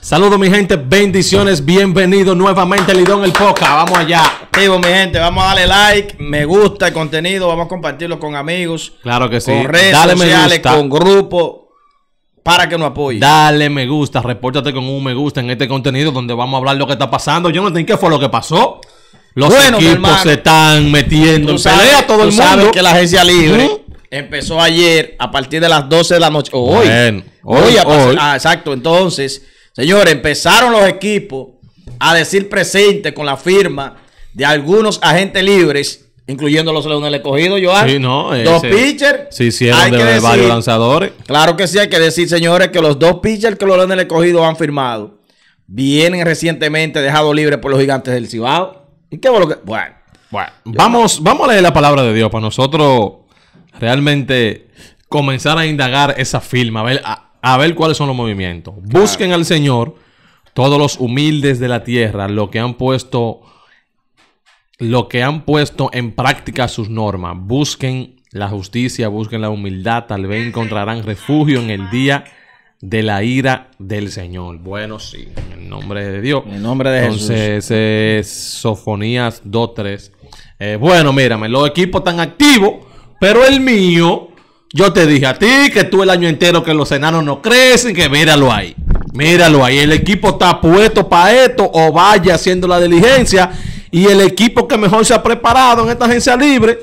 Saludos mi gente, bendiciones, bienvenido nuevamente Lidón el Poca, vamos allá. Vivo mi gente, vamos a darle like, me gusta el contenido, vamos a compartirlo con amigos. Claro que sí. Con redes Dale sociales, me con grupos para que nos apoye. Dale me gusta, repórtate con un me gusta en este contenido donde vamos a hablar lo que está pasando. Yo no entiendo qué fue lo que pasó. Los equipos se están metiendo en pelea todo el mundo. que la agencia libre empezó ayer a partir de las 12 de la noche. hoy. hoy. a Ah, exacto. Entonces, señores, empezaron los equipos a decir presente con la firma de algunos agentes libres incluyendo los Leones le Joan. Sí, no, eh, dos pitchers. Sí, sí, hay varios lanzadores. Claro que sí, hay que decir, señores, que los dos pitchers que los Leones escogido han firmado vienen recientemente dejados libres por los gigantes del Cibao. ¿Y qué bueno que.? Bueno, vamos, vamos a leer la palabra de Dios para nosotros realmente comenzar a indagar esa firma, a ver, a, ver cuáles son los movimientos. Busquen al Señor todos los humildes de la tierra, lo que han puesto lo que han puesto en práctica sus normas. Busquen la justicia, busquen la humildad, tal vez encontrarán refugio en el día de la ira del Señor. Bueno, sí, en el nombre de Dios. En el nombre de Jesús. Entonces, eh, Sofonías 2.3. Eh, bueno, mírame, los equipos están activos, pero el mío, yo te dije a ti que tú el año entero que los enanos no crecen, que míralo ahí. Míralo ahí, el equipo está puesto para esto o vaya haciendo la diligencia y el equipo que mejor se ha preparado en esta agencia libre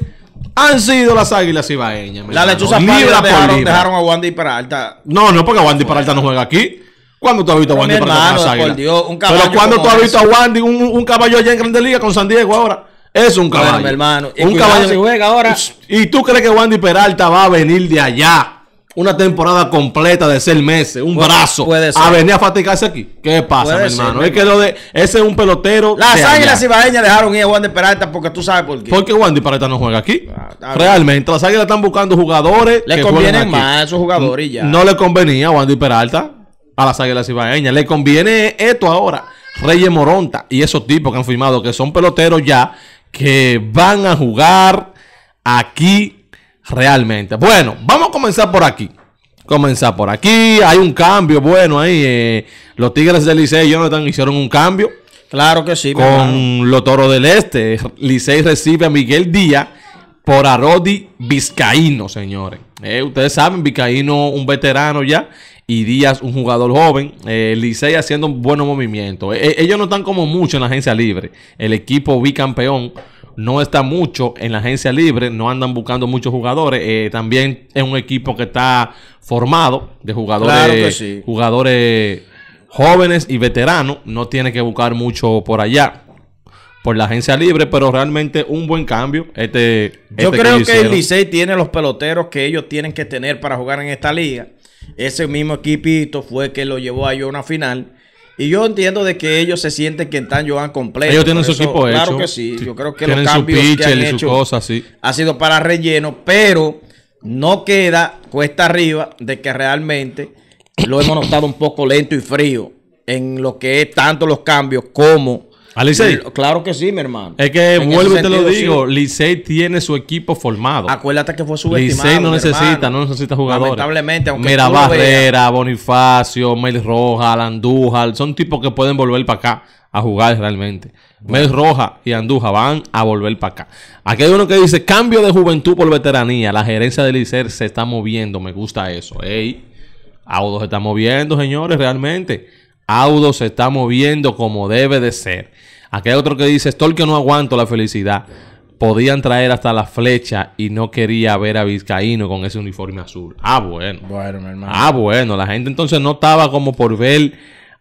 han sido las Águilas Ibaeñas. La lechuzas libra dejaron, dejaron a Wandy Peralta. No, no, porque Wandy Peralta no juega aquí. ¿Cuándo tú has visto a Wandy Peralta con las Águilas? un Pero cuando tú has visto a Wandy, un, caballo allá en Grande Liga con San Diego ahora? Es un caballo. mi hermano. un caballo. Se juega ahora. ¿Y tú crees que Wandy Peralta va a venir de allá? una temporada completa de seis meses, un brazo, puede a venir a fatigarse aquí. ¿Qué pasa, mi hermano? es que de, ese es un pelotero. Las águilas ibaeñas dejaron ir a Juan de Peralta porque tú sabes por qué. Porque Juan de Peralta no juega aquí. Ah, Realmente, las águilas están buscando jugadores. Le convienen más esos jugadores y ya. No le convenía a Juan de Peralta a las águilas ibaeñas. Le conviene esto ahora. Reyes Moronta y esos tipos que han firmado, que son peloteros ya, que van a jugar aquí realmente. Bueno, vamos a comenzar por aquí. Comenzar por aquí. Hay un cambio bueno ahí. Eh, los Tigres del Licey y Jonathan hicieron un cambio. Claro que sí. Con los Toros del Este. Licey recibe a Miguel Díaz por Arodi Vizcaíno, señores. Eh, ustedes saben, Vizcaíno un veterano ya y Díaz un jugador joven. Eh, Licey haciendo buenos movimientos. ellos no están como mucho en la agencia libre. El equipo bicampeón no está mucho en la agencia libre, no andan buscando muchos jugadores. Eh, también es un equipo que está formado de jugadores, jugadores jóvenes y veteranos. No tiene que buscar mucho por allá, por la agencia libre, pero realmente un buen cambio. Este, Yo este creo que, el Licey tiene los peloteros que ellos tienen que tener para jugar en esta liga. Ese mismo equipito fue que lo llevó a yo una final. Y yo entiendo de que ellos se sienten que están Joan completo. Ellos tienen su equipo claro Claro que sí. Yo creo que los cambios que han hecho cosa, ha sido para relleno, pero no queda cuesta arriba de que realmente lo hemos notado un poco lento y frío en lo que es tanto los cambios como ¿A Claro que sí, mi hermano. Es que vuelvo y te lo digo, Licey tiene su equipo formado. Acuérdate que fue su subestimado. Licey no necesita, no necesita jugadores. Lamentablemente, Mira, Barrera, Bonifacio, Mel Roja, Andújar, son tipos que pueden volver para acá a jugar realmente. Mel Roja y Andújar van a volver para acá. Aquí hay uno que dice, cambio de juventud por veteranía. La gerencia de Licey se está moviendo, me gusta eso. Ey, Audo se está moviendo, señores, realmente. Audo se está moviendo como debe de ser. Aquí otro que dice, Estoy que no aguanto la felicidad. Podían traer hasta la flecha y no quería ver a Vizcaíno con ese uniforme azul. Ah, bueno. Bueno, mi hermano. Ah, bueno. La gente entonces no estaba como por ver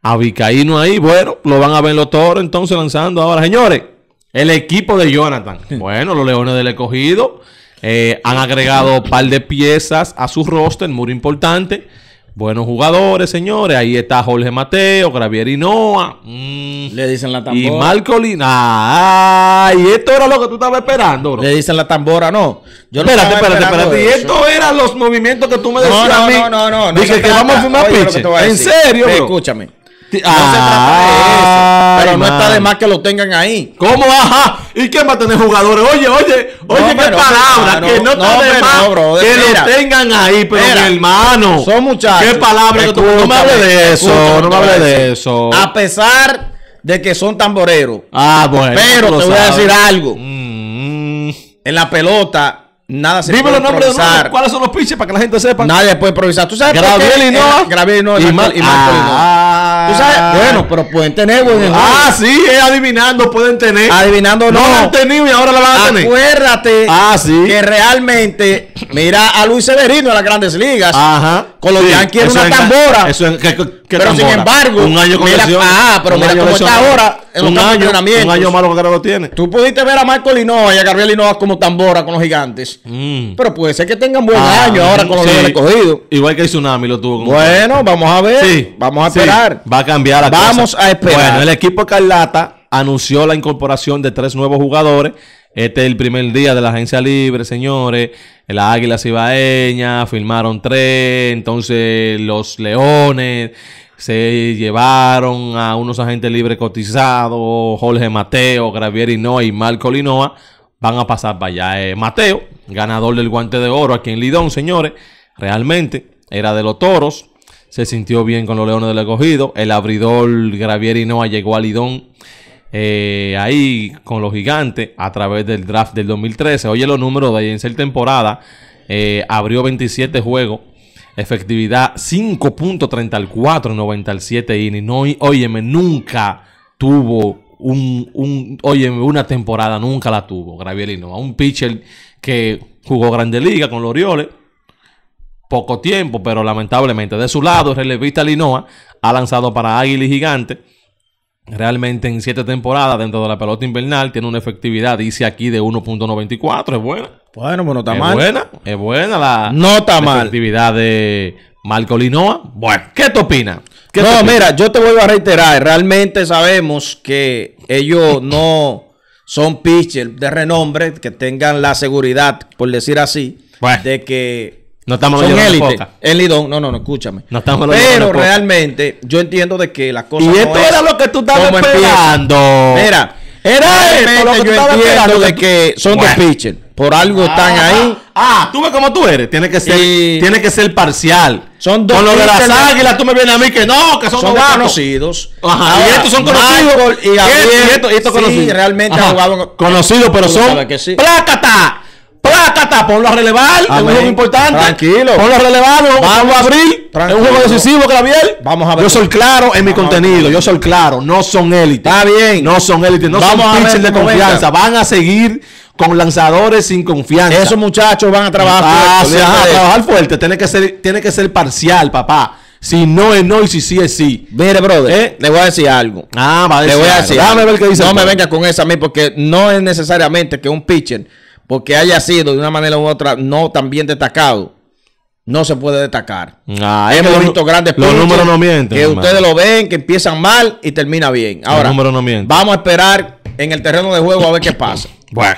a Vizcaíno ahí. Bueno, lo van a ver los toros entonces lanzando ahora. Señores, el equipo de Jonathan. Bueno, los Leones del Escogido eh, han agregado un par de piezas a su roster, muy importante. Buenos jugadores, señores. Ahí está Jorge Mateo, Gravier Hinoa. Mm. Le dicen la tambora. Y Marco Lina. Ay, y esto era lo que tú estabas esperando, bro. Le dicen la tambora, no. Yo espérate, espérate, espérate. Y esto eran los movimientos que tú me decías no, no, a mí. No, no, no. que, vamos a fumar piche. En serio, bro. Escúchame no se trata de eso. Ah, pero no está de más que lo tengan ahí. ¿Cómo? Ajá. ¿Y quién va a tener jugadores? Oye, oye, oye, qué palabra. que no, está de más que lo tengan ahí, pero mi hermano. Son muchachos. ¿Qué palabra que No me hables de eso. no me hables de eso. A pesar de que son tamboreros. Ah, bueno. Pero te voy a decir algo. Mm. En la pelota Nada se Dime los nombres de los ¿Cuáles son los pinches para que la gente sepa? Nadie puede improvisar. ¿Tú sabes Graviel eh, y no. Graviel y no. Y, mal. y ¿Tú sabes? Bueno, pero pueden tener Ah, sí, adivinando, pueden tener. Adivinando no. No lo han tenido y ahora la van a tener. Acuérdate ah, sí. que realmente, mira a Luis Severino de las grandes ligas. Ajá. Con quiere una tambora. pero sin embargo, un año con mira, ah, pero mira cómo está ahora en un los año, entrenamientos. Un año malo que lo tiene. Tú pudiste ver a Marco Linoa y a Gabriel Linoa como tambora con los gigantes. Mm. Pero puede ser que tengan buen ah, año ahora con los sí. recogidos. Igual que el tsunami lo tuvo. bueno, vamos a ver. Sí, vamos a esperar. Va a cambiar la vamos Vamos a esperar. Bueno, el equipo Carlata anunció la incorporación de tres nuevos jugadores este es el primer día de la agencia libre, señores. Las Águilas Cibaeña, firmaron tres, entonces los Leones se llevaron a unos agentes libres cotizados, Jorge Mateo, Gravier Hinoa y Marco Linoa, van a pasar para allá. Eh, Mateo, ganador del guante de oro aquí en Lidón, señores, realmente era de los toros, se sintió bien con los Leones del Escogido, el abridor Gravier Hinoa llegó a Lidón eh, ahí con los gigantes a través del draft del 2013. Oye los números de en ser temporada. Eh, abrió 27 juegos. Efectividad 5.34 en 97 y No, óyeme, nunca tuvo un, una temporada, nunca la tuvo Gravielino. A un pitcher que jugó Grande Liga con los Orioles. Poco tiempo, pero lamentablemente de su lado, el relevista Linoa ha lanzado para Águila y Gigante realmente en siete temporadas dentro de la pelota invernal tiene una efectividad, dice aquí, de 1.94. Es buena. Bueno, bueno, está mal. Es buena, es buena la, no está la efectividad de Marco Linoa. Bueno, ¿qué te opinas? no, mira, yo te vuelvo a reiterar. Realmente sabemos que ellos no son pitchers de renombre, que tengan la seguridad, por decir así, de que no estamos Son élite. El Lidón, no, no, no, escúchame. No estamos Pero realmente, yo entiendo de que las cosas. Y esto era lo que tú estabas esperando. Mira. Era esto lo que yo estaba esperando de que son dos de Por algo ah, están ah, ahí. Ah, tú ves como tú eres. Tiene que ser, tiene que ser parcial. Son dos. Con lo de las águilas, tú me vienes a mí que no, que son, son dos conocidos. Ajá. y estos son conocidos. y, estos y, esto, esto conocido. realmente Conocidos, pero son. Sí. ¡Plácata! tata, lo ponlo a relevar. Es un juego importante. Tranquilo. Ponlo a relevar. Vamos, a abrir. Es un juego decisivo, Gabriel Vamos a ver. Yo soy claro en mi contenido. Yo soy claro. No son élite. Está bien. No son élites. No son pitchers de confianza. Van a seguir con lanzadores sin confianza. Esos muchachos van a trabajar fuerte. a trabajar fuerte. Tiene que ser, tiene que ser parcial, papá. Si no es no y si sí es sí. Mire, brother, ¿Eh? le voy a decir algo. Ah, va a decir. Le voy a decir. ver qué dice. No me venga con esa a mí porque no es necesariamente que un pitcher porque haya sido de una manera u otra no tan bien destacado, no se puede destacar. Ah, Hemos visto grandes grandes Los números no mienten. Que ustedes lo ven, que empiezan mal y termina bien. Ahora, los no mienten. vamos a esperar en el terreno de juego a ver qué pasa. bueno,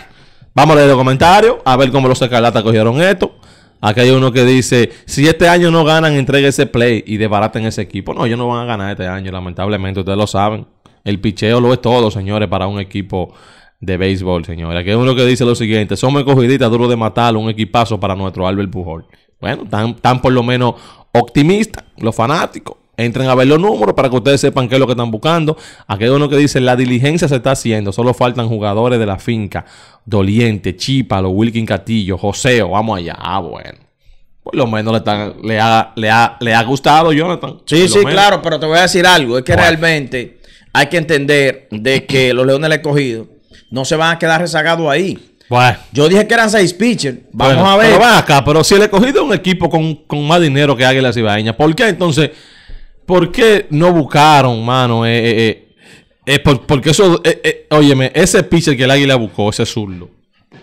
vamos a leer los comentarios, a ver cómo los escalatas cogieron esto. Aquí hay uno que dice, si este año no ganan, entregue ese play y desbaraten ese equipo. No, ellos no van a ganar este año, lamentablemente, ustedes lo saben. El picheo lo es todo, señores, para un equipo de béisbol, señora. Que uno que dice lo siguiente: somos cogiditas, duro de matar, un equipazo para nuestro Albert Pujol. Bueno, están, tan por lo menos optimistas los fanáticos. Entren a ver los números para que ustedes sepan qué es lo que están buscando. Aquí hay uno que dice, la diligencia se está haciendo. Solo faltan jugadores de la finca. Doliente, Chipalo, Wilkin Catillo... Joseo. Vamos allá. Ah, bueno. Por lo menos le, ha, le, le ha gustado, Jonathan. Sí, sí, claro. Pero te voy a decir algo. Es que realmente hay que entender de que los Leones le han cogido no se van a quedar rezagados ahí. Yo dije que eran seis pitchers. Vamos a ver. Pero pero si le he cogido un equipo con, más dinero que Águilas Cibaeña ¿por qué entonces? ¿Por qué no buscaron, mano? Eh, eh, eh, porque eso, óyeme, ese pitcher que el Águila buscó, ese zurdo.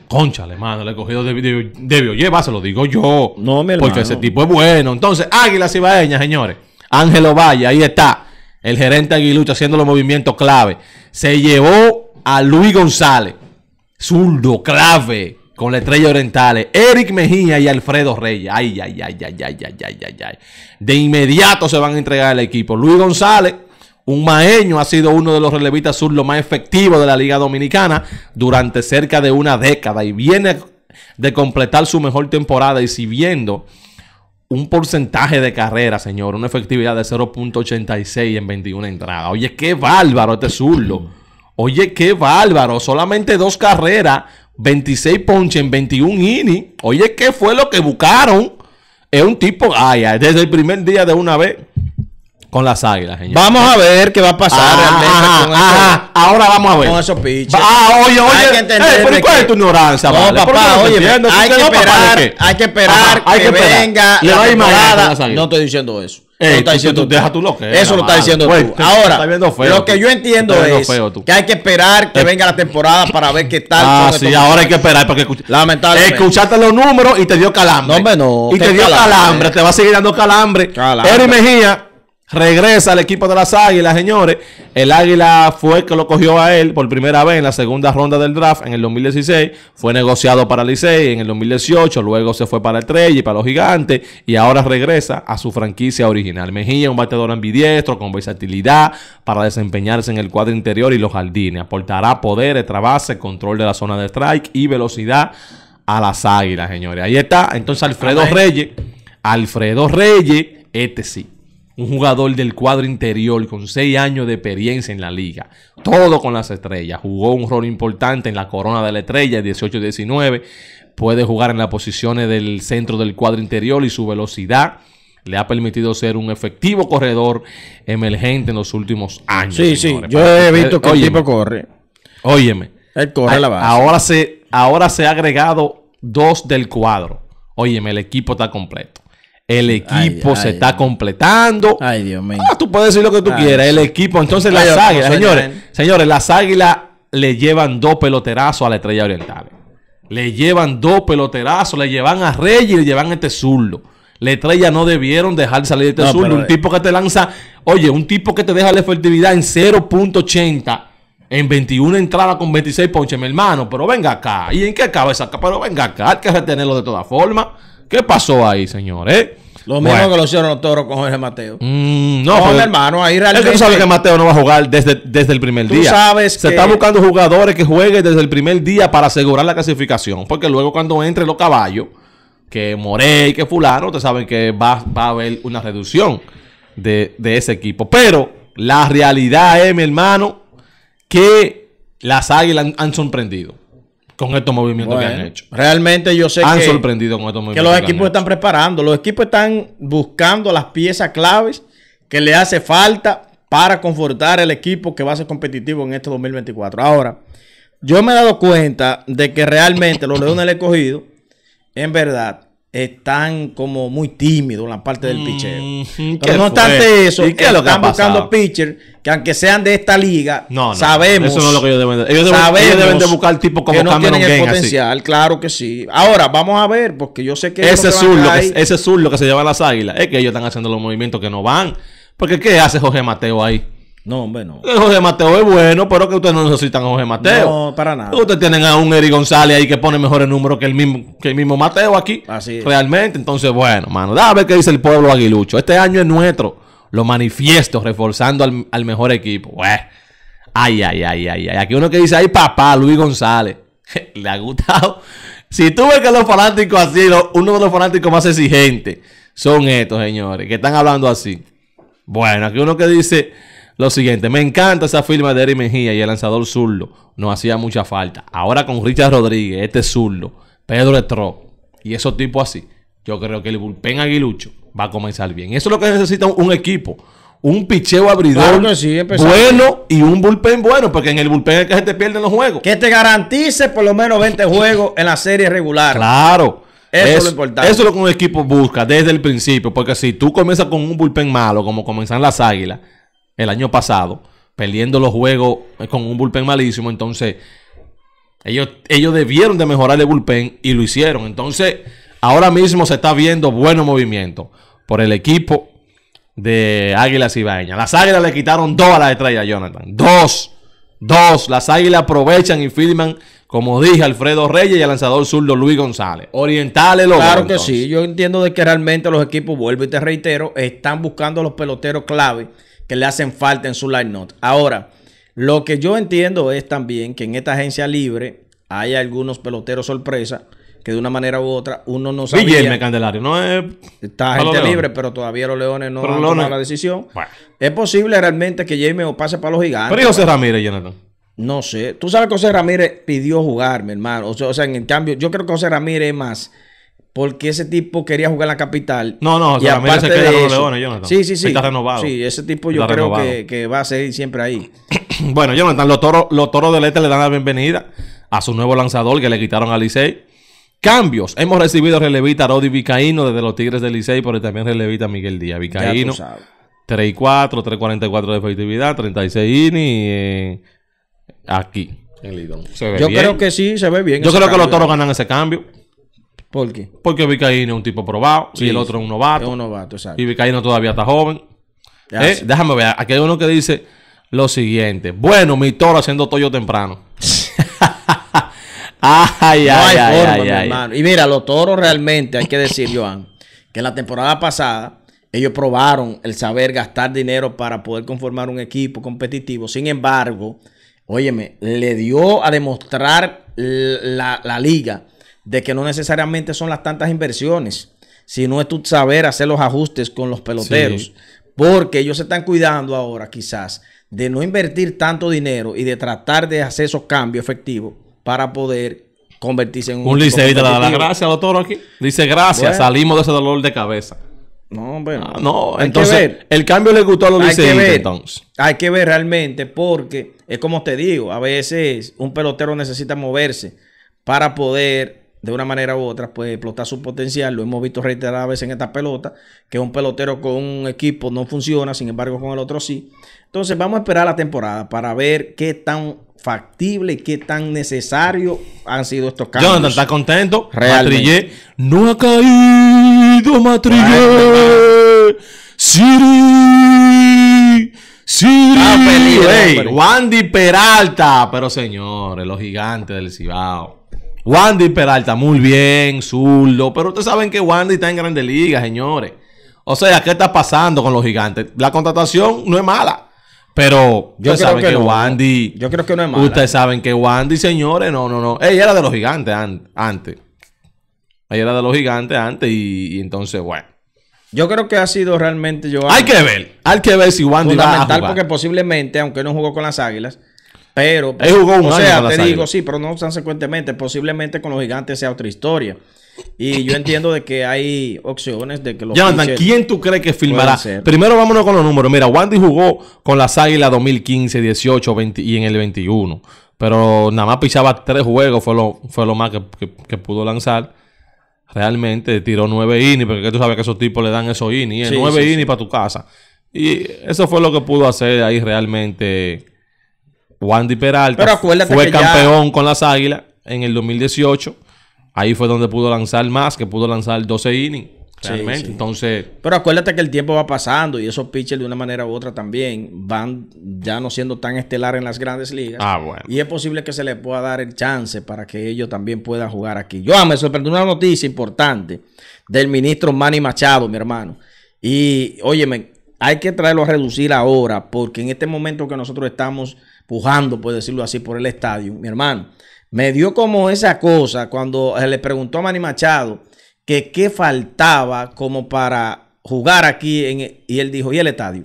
Conchale, mano, le he cogido de llevar, se lo digo yo. No, me Porque ese tipo es bueno. Entonces, Águilas Cibaeña, señores. Ángelo Valle, ahí está. El gerente Aguilucho haciendo los movimientos clave. Se llevó a Luis González, zurdo, clave, con la estrella oriental, Eric Mejía y Alfredo Reyes. Ay, ay, ay, ay, ay, ay, ay, ay, De inmediato se van a entregar al equipo. Luis González, un maeño, ha sido uno de los relevistas zurdos más efectivos de la Liga Dominicana durante cerca de una década y viene de completar su mejor temporada y si viendo un porcentaje de carrera, señor, una efectividad de 0.86 en 21 entradas. Oye, qué bárbaro este zurdo Oye, qué bárbaro. Solamente dos carreras, 26 ponches en 21 innings. Oye, ¿qué fue lo que buscaron? Es un tipo, ay, desde el primer día de una vez con las águilas, Vamos a ver qué va a pasar ah, realmente con eso ahora vamos a ver. Con esos piches. Ah, oye, oye. Hay que eh, entender. pero ¿Cuál es tu ignorancia? No, papá, oye, hay que, esperar, hay que esperar, hay que esperar que, venga la No estoy diciendo eso diciendo tú, Eso lo está diciendo tú. Ahora, lo que yo entiendo es que hay que esperar que venga la temporada para ver qué tal. Ah, sí, ahora hay que esperar porque lamentablemente escuchaste los números y te dio calambre. No, hombre, no. Y te, dio calambre. te va a seguir dando calambre. calambre. Mejía Regresa al equipo de las Águilas, señores. El Águila fue que lo cogió a él por primera vez en la segunda ronda del draft en el 2016. Fue negociado para Licey en el 2018. Luego se fue para el Trey y para los Gigantes. Y ahora regresa a su franquicia original. Mejía, un bateador ambidiestro con versatilidad para desempeñarse en el cuadro interior y los jardines. Aportará poder, trabas, control de la zona de strike y velocidad a las Águilas, señores. Ahí está. Entonces, Alfredo Reyes. Alfredo Reyes, este sí un jugador del cuadro interior con seis años de experiencia en la liga. Todo con las estrellas. Jugó un rol importante en la corona de la estrella 18-19. Puede jugar en las posiciones del centro del cuadro interior y su velocidad le ha permitido ser un efectivo corredor emergente en los últimos años. Sí, sí, yo he visto que el tipo corre. Óyeme. Él corre la base. Ahora se, ahora se ha agregado dos del cuadro. Óyeme, el equipo está completo. El equipo se está completando. Ay, Dios mío. Ah, tú puedes decir lo que tú quieras. El equipo. Entonces, las águilas, señores, señores, las águilas le llevan dos peloterazos a la estrella oriental. Le llevan dos peloterazos, le llevan a Reyes y le llevan a este zurdo. La estrella no debieron dejar salir este zurdo. Un eh. tipo que te lanza, oye, un tipo que te deja la efectividad en 0.80 en 21 entradas con 26 ponches, mi hermano. Pero venga acá. ¿Y en qué cabeza? Pero venga acá. Hay que retenerlo de todas formas. ¿Qué pasó ahí, señores? Lo mismo que lo hicieron los toros con Jorge Mateo. Mm, no, hermano, ahí realmente. tú sabes que Mateo no va a jugar desde, desde el primer tú día. sabes Se que... está buscando jugadores que jueguen desde el primer día para asegurar la clasificación. Porque luego, cuando entre los caballos, que Morey, que Fulano, ustedes saben que va, va, a haber una reducción de, ese equipo. Pero la realidad es, mi hermano, que las águilas han sorprendido con estos movimientos que han hecho. Realmente yo sé han sorprendido con estos movimientos que los equipos están preparando, los equipos están buscando las piezas claves que le hace falta para confortar el equipo que va a ser competitivo en este 2024. Ahora, yo me he dado cuenta de que realmente los Leones he cogido... en verdad, están como muy tímidos en la parte del mm, pitcher Pero no obstante eso, están buscando pitchers que aunque sean de esta liga, sabemos. que ellos deben de, ellos deben de buscar tipos como que no tienen el potencial, claro que sí. Ahora vamos a ver porque yo sé que ese sur lo que, ese sur lo que se lleva a las Águilas es que ellos están haciendo los movimientos que no van, porque qué hace Jorge Mateo ahí? No, hombre, no. José Mateo es bueno, pero que ustedes no necesitan a José Mateo. No, para nada. Ustedes tienen a un Eri González ahí que pone mejores números que el mismo, que el mismo Mateo aquí. Así es. Realmente. Entonces, bueno, mano, da a ver qué dice el pueblo aguilucho. Este año es nuestro. Lo manifiesto, reforzando al, mejor equipo. Ay, ay, ay, ay, ay. Aquí uno que dice, ay, papá, Luis González. Le ha gustado. Si tú ves que los fanáticos así, uno de los fanáticos más exigentes son estos, señores, que están hablando así. Bueno, aquí uno que dice. Lo siguiente, me encanta esa firma de Eric Mejía y el lanzador zurdo. Nos hacía mucha falta. Ahora con Richard Rodríguez, este zurdo, Pedro Estró y esos tipos así. Yo creo que el bullpen aguilucho va a comenzar bien. Eso es lo que necesita un equipo. Un picheo abridor bueno y un bullpen bueno, porque en el bullpen es que se te pierden los juegos. Que te garantice por lo menos 20 juegos en la serie regular. Claro. Eso, es lo importante. Eso es lo que un equipo busca desde el principio. Porque si tú comienzas con un bullpen malo, como comenzan las águilas, el año pasado, perdiendo los juegos eh, con un bullpen malísimo. Entonces, ellos, ellos debieron de mejorar el bullpen y lo hicieron. Entonces, ahora mismo se está viendo buenos movimientos por el equipo de Águilas Ibaeñas. Las Águilas le quitaron dos a la estrella Jonathan. Dos. Dos. Las Águilas aprovechan y firman, como dije, Alfredo Reyes y el lanzador zurdo Luis González. Orientales lo Claro que sí. Yo entiendo de que realmente los equipos, vuelvo y te reitero, están buscando los peloteros clave que le hacen falta en su line up. Ahora, lo que yo entiendo es también que en esta agencia libre hay algunos peloteros sorpresa que de una manera u otra uno no sabe. Guillermo Candelario, no es. Está gente libre, pero todavía los leones no toman la decisión. Es posible realmente que Jaime o pase para los gigantes. Pero José Ramírez, Jonathan? No sé. Tú sabes que José Ramírez pidió jugar, mi hermano. O sea, en cambio, yo creo que José Ramírez es más porque ese tipo quería jugar en la capital. No, no, y aparte de los Leones, Jonathan. Sí, sí, sí. Está renovado. Sí, ese tipo yo creo que, va a seguir siempre ahí. bueno, Jonathan, los toros, los toros del Este le dan la bienvenida a su nuevo lanzador que le quitaron a Licey. Cambios. Hemos recibido relevita Rodi Vicaíno desde los Tigres del Licey, pero también relevita Miguel Díaz. Vicaíno, 3 y 4, 3.44 de efectividad, 36 innings eh, aquí en Lidón. yo creo que sí, se ve bien. Yo creo que los toros ganan ese cambio. ¿Por qué? Porque Vizcaíno es un tipo probado y el otro es un novato. un novato, exacto. Y Vizcaíno todavía está joven. Eh, déjame ver, aquí hay uno que dice lo siguiente. Bueno, mi toro haciendo toyo temprano. ay, ay, no hay forma, Y mira, los toros realmente, hay que decir, Joan, que la temporada pasada ellos probaron el saber gastar dinero para poder conformar un equipo competitivo. Sin embargo, óyeme, le dio a demostrar la, la liga de que no necesariamente son las tantas inversiones, sino es tu saber hacer los ajustes con los peloteros. Porque ellos se están cuidando ahora quizás de no invertir tanto dinero y de tratar de hacer esos cambios efectivos para poder convertirse en un... Un liceísta gracias doctor aquí. Dice gracias, salimos de ese dolor de cabeza. No, bueno. Ah, no, entonces el cambio le gustó a los liceos, Hay que ver realmente porque es como te digo, a veces un pelotero necesita moverse para poder de una manera u otra, puede explotar su potencial. Lo hemos visto reiteradas veces en esta pelota, que un pelotero con un equipo no funciona, sin embargo con el otro sí. Entonces vamos a esperar la temporada para ver qué tan factible, qué tan necesario han sido estos cambios. Jonathan está contento. Matrillé. No ha caído Matrillé. Siri. Siri. Wandy Peralta. Pero señores, los gigantes del Cibao. Wandy Peralta, muy bien, zurdo. Pero ustedes saben que Wandy está en Grandes Ligas, señores. O sea, ¿qué está pasando con los gigantes? La contratación no es mala. Pero yo ustedes saben que, Wandy. Yo creo que no es mala. Ustedes saben que Wandy, señores, no, no, no. Ella era de los gigantes antes. Ella era de los gigantes antes y, entonces, bueno. Yo creo que ha sido realmente yo. Hay que ver. Hay que ver si Wandy va a jugar. porque posiblemente, aunque no jugó con las águilas pero, o sea, te digo, sí, pero no tan consecuentemente, posiblemente con los gigantes sea otra historia. Y yo entiendo de que hay opciones de que los Jonathan, ¿quién tú crees que filmará? Primero vámonos con los números. Mira, Wandy jugó con las Águilas 2015, 18, 20 y en el 21. Pero nada más pisaba tres juegos, fue lo, fue lo más que, pudo lanzar. Realmente tiró nueve innings, porque tú sabes que esos tipos le dan esos innings. nueve para tu casa. Y eso fue lo que pudo hacer ahí realmente Wandy Peralta fue campeón con las Águilas en el 2018. Ahí fue donde pudo lanzar más, que pudo lanzar 12 innings. Realmente. Entonces. Pero acuérdate que el tiempo va pasando y esos pitchers de una manera u otra también van ya no siendo tan estelar en las grandes ligas. Ah, bueno. Y es posible que se les pueda dar el chance para que ellos también puedan jugar aquí. Yo me sorprendió una noticia importante del ministro Manny Machado, mi hermano. Y óyeme, hay que traerlo a reducir ahora, porque en este momento que nosotros estamos pujando, por decirlo así, por el estadio, mi hermano. Me dio como esa cosa cuando eh, le preguntó a Manny Machado que qué faltaba como para jugar aquí en, e, y él dijo, ¿y el estadio?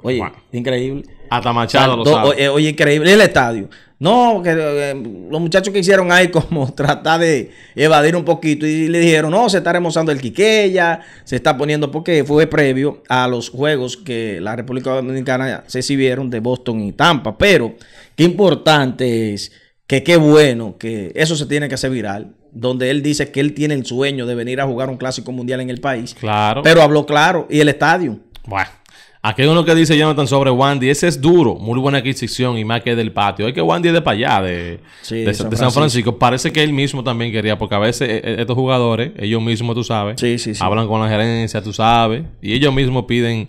Oye, increíble. Hasta Machado lo sabe. Oye, oye, increíble. El estadio. No, que, eh, los muchachos que hicieron ahí como tratar de evadir un poquito y le dijeron, no, se está remozando el Quiqueya, se está poniendo porque fue previo a los juegos que la República Dominicana se exhibieron de Boston y Tampa. Pero qué importante es que qué bueno que eso se tiene que hacer viral, donde él dice que él tiene el sueño de venir a jugar un clásico mundial en el país. Claro. Pero habló claro y el estadio. Bueno. Aquí hay uno que dice Jonathan sobre Wandy. Ese es duro. Muy buena adquisición y más que del patio. hay que Wandy es de para allá, de, San, Francisco. Parece que él mismo también quería, porque a veces eh, eh, estos jugadores, ellos mismos, tú sabes, hablan con la gerencia, tú sabes, y ellos mismos piden.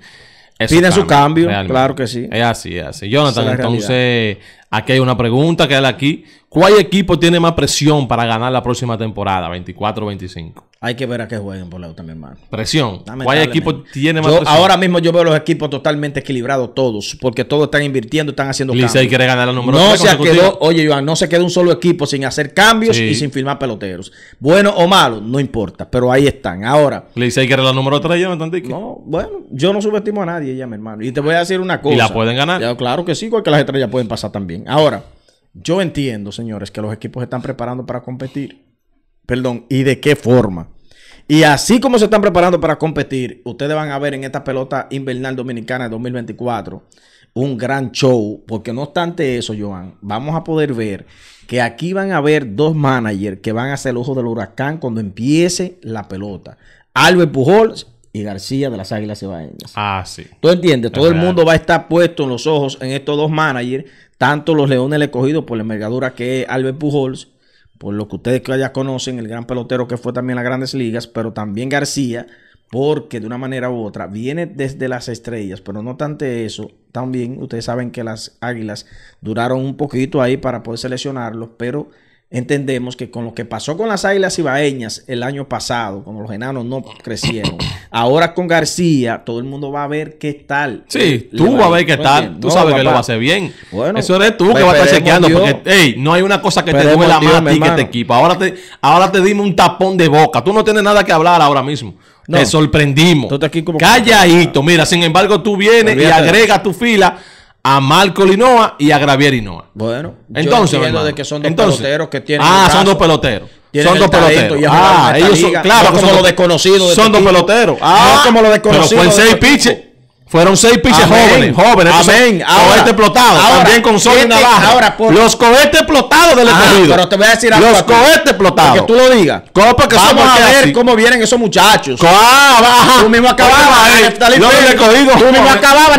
Piden su cambio, claro que sí. Es así, es así. Jonathan, entonces, aquí hay una pregunta que hay aquí. ¿Cuál equipo tiene más presión para ganar la próxima temporada, 24 o 25? Hay que ver a qué juegan por la mi hermano. Presión. ¿Cuál equipo tiene más presión? Ahora mismo yo veo los equipos totalmente equilibrados todos, porque todos están invirtiendo, están haciendo cambios. cambios. quiere ganar la número No se quedó, oye, Joan, no se quedó un solo equipo sin hacer cambios y sin firmar peloteros. Bueno o malo, no importa, pero ahí están. Ahora. Licey quiere la número 3 ya, ¿me entendí. No, bueno, yo no subestimo a nadie ya, mi hermano. Y te voy a decir una cosa. Y la pueden ganar. claro que sí, porque las estrellas pueden pasar también. Ahora, yo entiendo, señores, que los equipos están preparando para competir perdón, y de qué forma. Y así como se están preparando para competir, ustedes van a ver en esta pelota invernal dominicana de 2024 un gran show, porque no obstante eso, Joan, vamos a poder ver que aquí van a haber dos managers que van a ser el ojo del huracán cuando empiece la pelota. Albert Pujols y García de las Águilas Cibaeñas. Ah, sí. ¿Tú entiendes? Todo el mundo va a estar puesto en los ojos en estos dos managers, tanto los Leones le escogidos por la envergadura que es Albert Pujols por lo que ustedes ya conocen, el gran pelotero que fue también a las grandes ligas, pero también García, porque de una manera u otra viene desde las estrellas, pero no tanto eso, también ustedes saben que las águilas duraron un poquito ahí para poder seleccionarlos, pero entendemos que con lo que pasó con las Águilas Ibaeñas el año pasado, cuando los enanos no crecieron, ahora con García, todo el mundo va a ver qué tal. Sí, tú vas a ver qué tal. tú sabes que lo va a hacer bien. Bueno, Eso eres tú que vas a estar chequeando porque no hay una cosa que te duela más a ti que este equipo. Ahora te, ahora te dimos un tapón de boca. Tú no tienes nada que hablar ahora mismo. Te sorprendimos. Calladito. Ah. Mira, sin embargo, tú vienes y agregas tu fila a Marco Linoa y a Gravier Linoa. Bueno, entonces, de que son dos entonces, peloteros que tienen. Ah, son dos peloteros. Son dos peloteros. Ah, ellos son, claro, no como, los desconocidos. De son este dos peloteros. Ah, no como los desconocidos. Pero fue en seis este piches. Fueron seis piches jóvenes, jóvenes. Amén. Ahora, explotados. también con sol y navaja. Ahora, Los cohetes explotados del escogido. Pero te voy a decir algo. Los cohetes explotados. Que tú lo digas. Vamos a ver cómo vienen esos muchachos. tu tú mismo acababas en Estalí Félix. Tú mismo acababas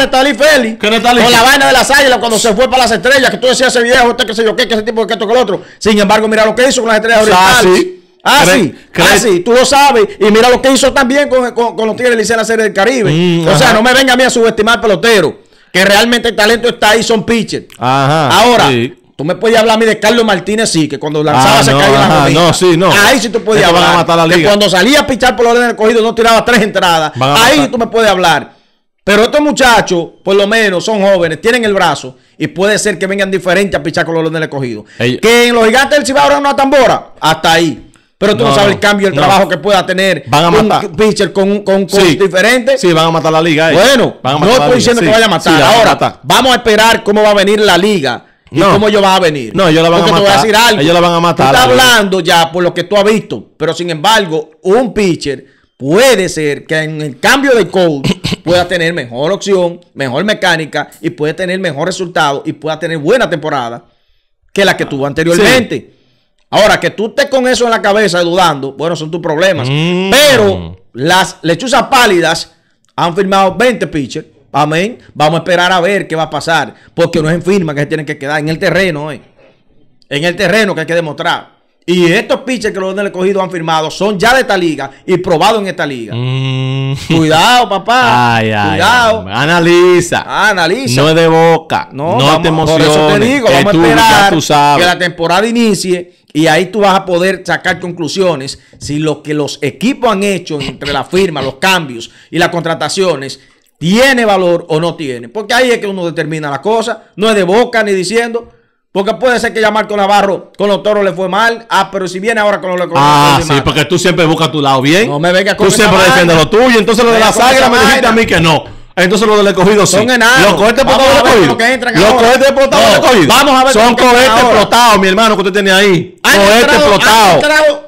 Con la vaina de las águilas cuando se fue para las estrellas. Que tú decías ese viejo, usted qué sé yo qué, que ese tipo que esto que el otro. Sin embargo, mira lo que hizo con las estrellas orientales. Ah, ah sí, tú lo sabes. Y mira lo que hizo también con, con, los Tigres de la Serie del Caribe. Mm, o sea, no me venga a mí a subestimar pelotero. Que realmente el talento está ahí, son pitchers. Ajá, Ahora, Tú me puedes hablar a mí de Carlos Martínez, sí, que cuando lanzaba ah, se caía la rodilla. No, sí, no. Ahí sí tú puedes hablar. Matar que cuando salía a pichar por orden del cogido no tiraba tres entradas. Ahí tú me puedes hablar. Pero estos muchachos, por lo menos, son jóvenes, tienen el brazo y puede ser que vengan diferentes a pichar con los orden del cogido. Que en los gigantes del Cibao una tambora, hasta ahí. Pero tú no, sabes el cambio, el trabajo que pueda tener un pitcher con un con, diferente. Sí, van a matar la liga. Eh. Bueno, no estoy diciendo que vaya a matar. Ahora, vamos a esperar cómo va a venir la liga. ¿Y no. cómo ellos van a venir? No, yo la van a matar. a decir algo. van a matar. Tú estás hablando ya por lo que tú has visto. Pero sin embargo, un pitcher puede ser que en el cambio de coach pueda tener mejor opción, mejor mecánica y puede tener mejor resultado y pueda tener buena temporada que la que tuvo anteriormente. Ahora, que tú estés con eso en la cabeza dudando, bueno, son tus problemas. Mm. Pero las lechuzas pálidas han firmado 20 pitchers. Amén. Vamos a esperar a ver qué va a pasar. Porque no es en firma que se tienen que quedar en el terreno. Eh. En el terreno que hay que demostrar. Y estos pitchers que los han cogido han firmado son ya de esta liga y probados en esta liga. Mm. Cuidado, papá. Ay, Cuidado. analiza. Analiza. No es de boca. No, no te emociones. Por eso te digo, vamos a esperar que la temporada inicie y ahí tú vas a poder sacar conclusiones si lo que los equipos han hecho entre la firma, los cambios y las contrataciones tiene valor o no tiene. Porque ahí es que uno determina la cosa. No es de boca ni diciendo. Porque puede ser que ya Marco Navarro con los toros le fue mal. Ah, pero si viene ahora con los toros. Ah, sí, porque tú siempre buscas tu lado bien. No me Tú siempre defiendes lo tuyo. Entonces lo de la sangre me dijiste a mí que no. Entonces los del escogido sí. Son Los cohetes explotados del escogido. Los cohetes explotados del escogido. Son cohetes explotados, mi hermano, que usted tiene ahí. Cohetes explotados.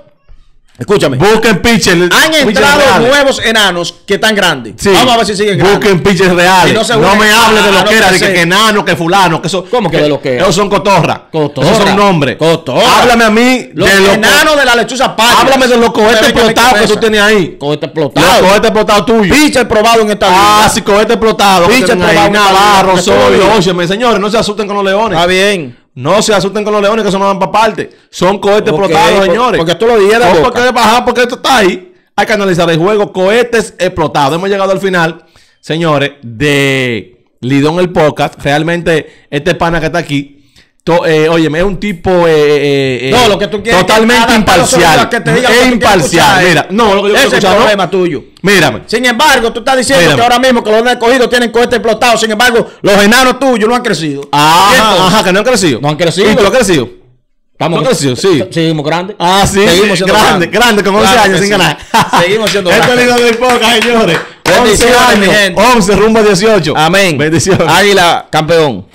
Escúchame. Busquen pitchers. Han entrado nuevos enanos que están grandes. Vamos a ver si siguen grandes. Busquen piches reales. no, me hables de lo que era, de que, enanos, que fulano, que eso. ¿Cómo que, de lo que era? son cotorras, Cotorras. Esos son nombres. Cotorra. Háblame a mí los de los enanos de la lechuza Háblame de los cohetes explotados que tú tienes ahí. Cohetes explotados. Los cohetes explotados tuyos. Pitcher probados en esta vida. Ah, sí, cohetes explotados. Pitcher probado. Navarro, Oye, señores, no se asusten con los leones. Está bien. No se asusten con los leones que eso no van para parte. Son cohetes explotados, señores. Porque tú lo dijeras. No, porque bajar, porque esto está ahí. Hay que analizar el juego. Cohetes explotados. Hemos llegado al final, señores, de Lidón el Podcast. Realmente, este pana que está aquí Oye, eh, es un tipo eh, eh, que totalmente imparcial. es imparcial. Mira, no, Ese es el problema tuyo. Mírame. Sin embargo, tú estás diciendo que ahora mismo que los recogidos tienen cohetes explotados. Sin embargo, los enanos tuyos no han crecido. Ah, ajá, que no han crecido. No han crecido. ¿Y tú lo has crecido? Estamos no sí. Seguimos grandes. Ah, sí. Seguimos grandes. con 11 años sin ganar. Seguimos siendo grandes. Esto es señores. 11 años. 11 rumbo a 18. Amén. Bendiciones. Águila, campeón.